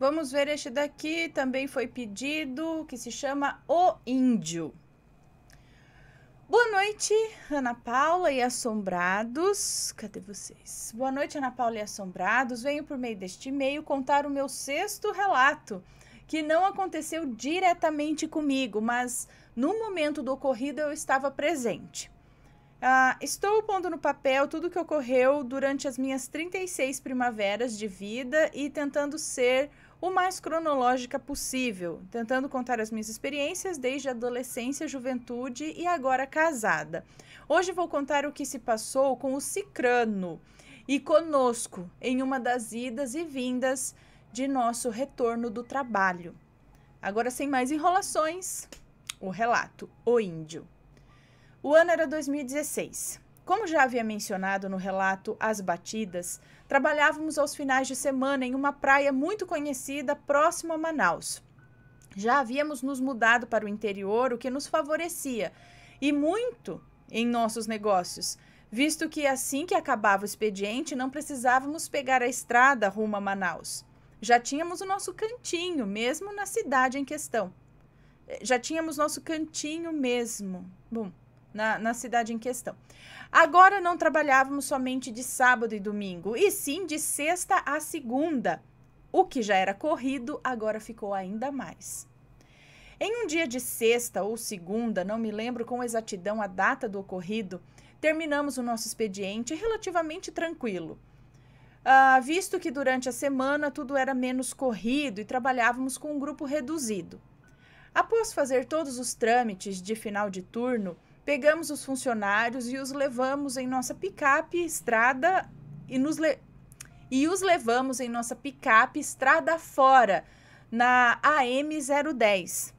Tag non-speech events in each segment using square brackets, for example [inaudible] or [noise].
Vamos ver este daqui, também foi pedido, que se chama O Índio. Boa noite, Ana Paula e Assombrados. Cadê vocês? Boa noite, Ana Paula e Assombrados. Venho por meio deste e-mail contar o meu sexto relato, que não aconteceu diretamente comigo, mas no momento do ocorrido eu estava presente. Ah, estou pondo no papel tudo o que ocorreu durante as minhas 36 primaveras de vida e tentando ser o mais cronológica possível, tentando contar as minhas experiências desde adolescência, juventude e agora casada. Hoje vou contar o que se passou com o Cicrano e conosco em uma das idas e vindas de nosso retorno do trabalho. Agora, sem mais enrolações, o relato: O Índio. O ano era 2016. Como já havia mencionado no relato As Batidas, trabalhávamos aos finais de semana em uma praia muito conhecida próximo a Manaus. Já havíamos nos mudado para o interior, o que nos favorecia e muito em nossos negócios, visto que assim que acabava o expediente não precisávamos pegar a estrada rumo a Manaus. Já tínhamos o nosso cantinho, mesmo na cidade em questão. Eh, já tínhamos nosso cantinho mesmo. Bom, na, na cidade em questão. Agora não trabalhávamos somente de sábado e domingo, e sim de sexta a segunda. O que já era corrido agora ficou ainda mais. Em um dia de sexta ou segunda, não me lembro com exatidão a data do ocorrido, terminamos o nosso expediente relativamente tranquilo. Ah, visto que durante a semana tudo era menos corrido e trabalhávamos com um grupo reduzido. Após fazer todos os trâmites de final de turno, Pegamos os funcionários e os levamos em nossa picape estrada e nos e os levamos em nossa picape estrada fora, na AM 010.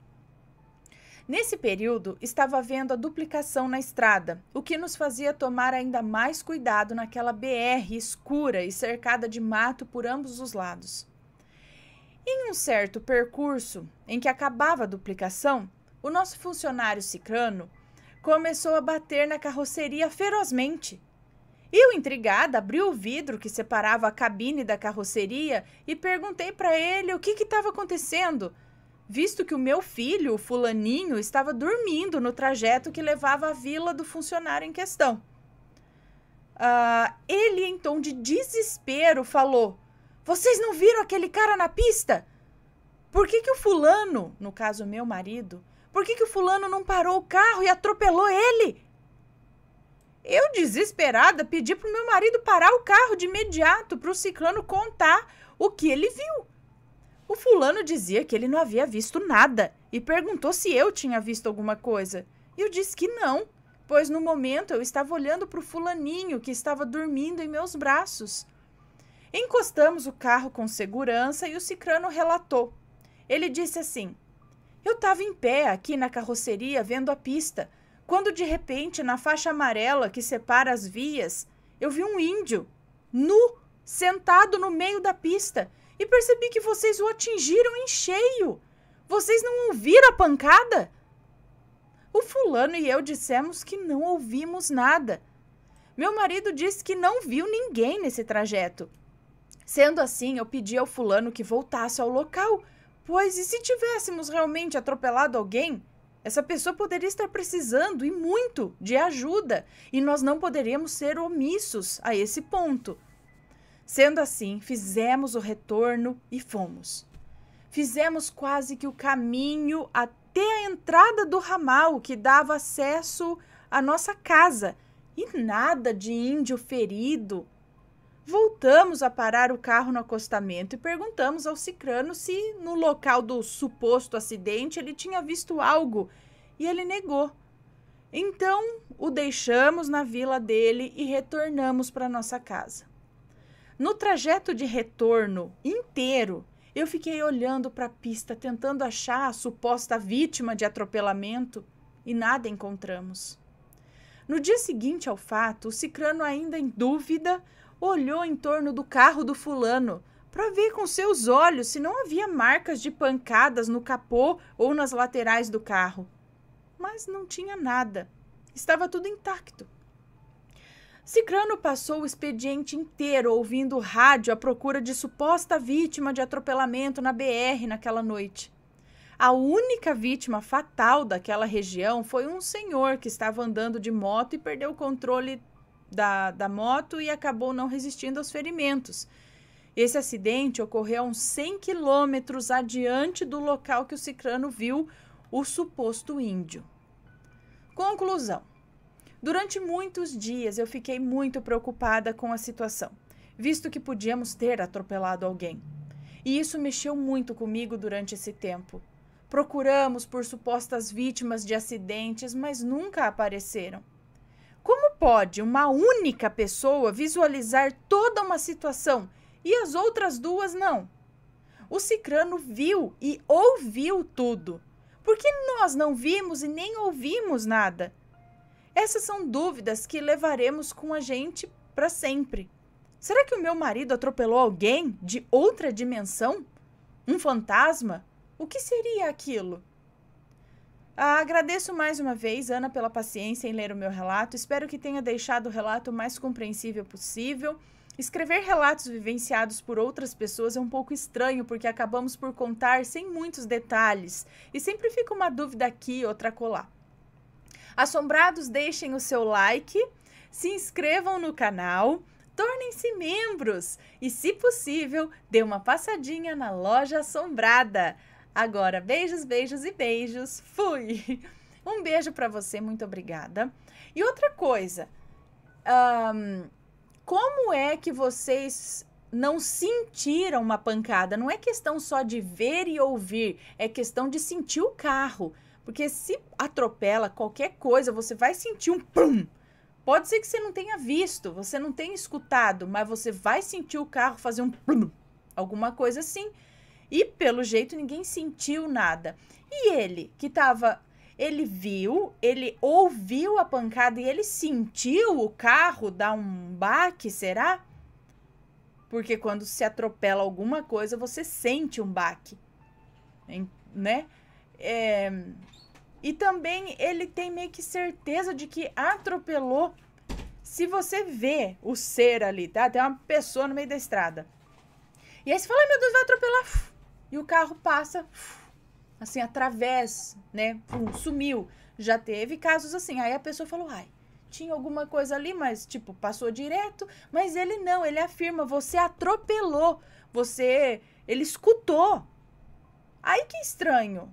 Nesse período, estava havendo a duplicação na estrada, o que nos fazia tomar ainda mais cuidado naquela BR escura e cercada de mato por ambos os lados. Em um certo percurso, em que acabava a duplicação, o nosso funcionário cicrano, começou a bater na carroceria ferozmente. Eu intrigada abri abriu o vidro que separava a cabine da carroceria e perguntei para ele o que estava acontecendo, visto que o meu filho, o fulaninho, estava dormindo no trajeto que levava à vila do funcionário em questão. Uh, ele, em tom de desespero, falou: Vocês não viram aquele cara na pista? Por que, que o fulano, no caso meu marido, por que, que o fulano não parou o carro e atropelou ele? Eu, desesperada, pedi para o meu marido parar o carro de imediato para o ciclano contar o que ele viu. O fulano dizia que ele não havia visto nada e perguntou se eu tinha visto alguma coisa. Eu disse que não, pois no momento eu estava olhando para o fulaninho que estava dormindo em meus braços. Encostamos o carro com segurança e o ciclano relatou. Ele disse assim: eu estava em pé aqui na carroceria vendo a pista, quando de repente, na faixa amarela que separa as vias, eu vi um índio, nu, sentado no meio da pista e percebi que vocês o atingiram em cheio. Vocês não ouviram a pancada? O fulano e eu dissemos que não ouvimos nada. Meu marido disse que não viu ninguém nesse trajeto. Sendo assim, eu pedi ao fulano que voltasse ao local Pois e se tivéssemos realmente atropelado alguém? Essa pessoa poderia estar precisando e muito de ajuda, e nós não poderíamos ser omissos a esse ponto. Sendo assim, fizemos o retorno e fomos. Fizemos quase que o caminho até a entrada do ramal que dava acesso à nossa casa, e nada de índio ferido, Voltamos a parar o carro no acostamento e perguntamos ao Cicrano se no local do suposto acidente ele tinha visto algo e ele negou. Então o deixamos na vila dele e retornamos para nossa casa. No trajeto de retorno inteiro, eu fiquei olhando para a pista tentando achar a suposta vítima de atropelamento e nada encontramos. No dia seguinte ao fato, o Cicrano, ainda em dúvida, olhou em torno do carro do fulano para ver com seus olhos se não havia marcas de pancadas no capô ou nas laterais do carro. Mas não tinha nada. Estava tudo intacto. Cicrano passou o expediente inteiro ouvindo rádio à procura de suposta vítima de atropelamento na BR naquela noite. A única vítima fatal daquela região foi um senhor que estava andando de moto e perdeu o controle da, da moto e acabou não resistindo aos ferimentos. Esse acidente ocorreu a uns 100 quilômetros adiante do local que o Cicrano viu o suposto índio. Conclusão: Durante muitos dias eu fiquei muito preocupada com a situação, visto que podíamos ter atropelado alguém. E isso mexeu muito comigo durante esse tempo. Procuramos por supostas vítimas de acidentes, mas nunca apareceram. Como pode uma única pessoa visualizar toda uma situação e as outras duas não? O Cicrano viu e ouviu tudo. Por que nós não vimos e nem ouvimos nada? Essas são dúvidas que levaremos com a gente para sempre. Será que o meu marido atropelou alguém de outra dimensão? Um fantasma? O que seria aquilo? Ah, agradeço mais uma vez, Ana, pela paciência em ler o meu relato. Espero que tenha deixado o relato o mais compreensível possível. Escrever relatos vivenciados por outras pessoas é um pouco estranho, porque acabamos por contar sem muitos detalhes e sempre fica uma dúvida aqui, outra colar. Assombrados, deixem o seu like, se inscrevam no canal, tornem-se membros e, se possível, dê uma passadinha na Loja Assombrada. Agora, beijos, beijos e beijos. Fui! [laughs] Um beijo para você, muito obrigada. E outra coisa, um, como é que vocês não sentiram uma pancada? Não é questão só de ver e ouvir, é questão de sentir o carro. Porque se atropela qualquer coisa, você vai sentir um pum. Pode ser que você não tenha visto, você não tenha escutado, mas você vai sentir o carro fazer um pum, alguma coisa assim. E pelo jeito ninguém sentiu nada. E ele, que estava ele viu, ele ouviu a pancada e ele sentiu o carro dar um baque, será? Porque quando se atropela alguma coisa, você sente um baque, né? É... E também ele tem meio que certeza de que atropelou. Se você vê o ser ali, tá? Tem uma pessoa no meio da estrada. E aí você fala, meu Deus, vai atropelar e o carro passa assim através, né? Pum, sumiu. Já teve casos assim. Aí a pessoa falou: "Ai, tinha alguma coisa ali, mas tipo, passou direto". Mas ele não, ele afirma: "Você atropelou, você ele escutou". Aí que estranho.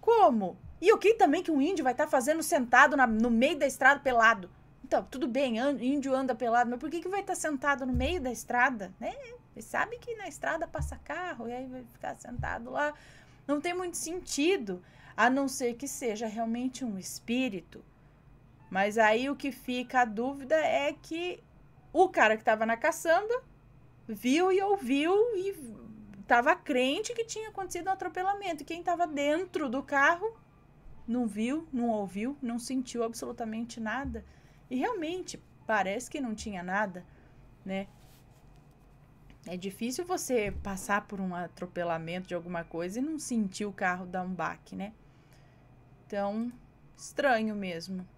Como? E o que também que um índio vai estar tá fazendo sentado na, no meio da estrada pelado? Então, tudo bem, índio anda pelado, mas por que, que vai estar sentado no meio da estrada? Né? Ele sabe que na estrada passa carro e aí vai ficar sentado lá. Não tem muito sentido, a não ser que seja realmente um espírito. Mas aí o que fica a dúvida é que o cara que estava na caçamba viu e ouviu e estava crente que tinha acontecido um atropelamento. Quem estava dentro do carro não viu, não ouviu, não sentiu absolutamente nada. E realmente parece que não tinha nada, né? É difícil você passar por um atropelamento de alguma coisa e não sentir o carro dar um baque, né? Então, estranho mesmo.